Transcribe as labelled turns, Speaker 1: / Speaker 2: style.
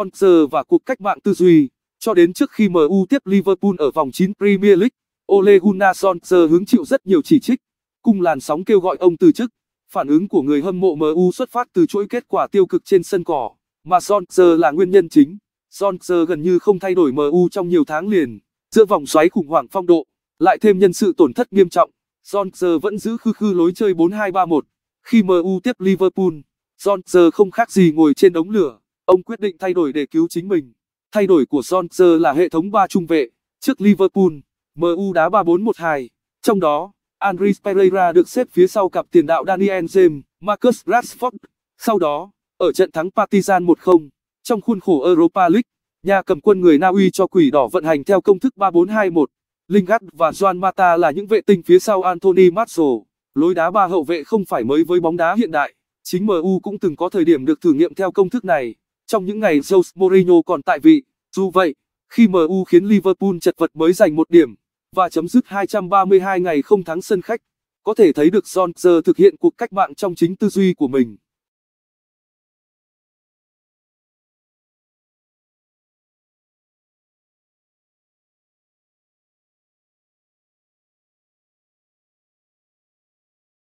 Speaker 1: Onzer và cuộc cách mạng tư duy. Cho đến trước khi MU tiếp Liverpool ở vòng 9 Premier League, Ole Gunnar Solskjaer hứng chịu rất nhiều chỉ trích, cùng làn sóng kêu gọi ông từ chức. Phản ứng của người hâm mộ MU xuất phát từ chuỗi kết quả tiêu cực trên sân cỏ, mà Solskjaer là nguyên nhân chính. Solskjaer gần như không thay đổi MU trong nhiều tháng liền, giữa vòng xoáy khủng hoảng phong độ, lại thêm nhân sự tổn thất nghiêm trọng. Solskjaer vẫn giữ khư khư lối chơi 4-2-3-1. Khi MU tiếp Liverpool, Solskjaer không khác gì ngồi trên đống lửa ông quyết định thay đổi để cứu chính mình. Thay đổi của Solskjaer là hệ thống 3 trung vệ, trước Liverpool, MU đá 3-4-1-2. Trong đó, Andres Pereira được xếp phía sau cặp tiền đạo Daniel James, Marcus Rashford. Sau đó, ở trận thắng Partizan 1-0, trong khuôn khổ Europa League, nhà cầm quân người Na Uy cho quỷ đỏ vận hành theo công thức 3-4-2-1. Lingard và Juan Mata là những vệ tinh phía sau Anthony Martial. Lối đá ba hậu vệ không phải mới với bóng đá hiện đại, chính MU cũng từng có thời điểm được thử nghiệm theo công thức này. Trong những ngày Jose Mourinho còn tại vị, dù vậy, khi MU khiến Liverpool chật vật mới giành một điểm và chấm dứt 232 ngày không thắng sân khách, có thể thấy được John Zer thực hiện cuộc cách mạng trong chính tư duy của mình.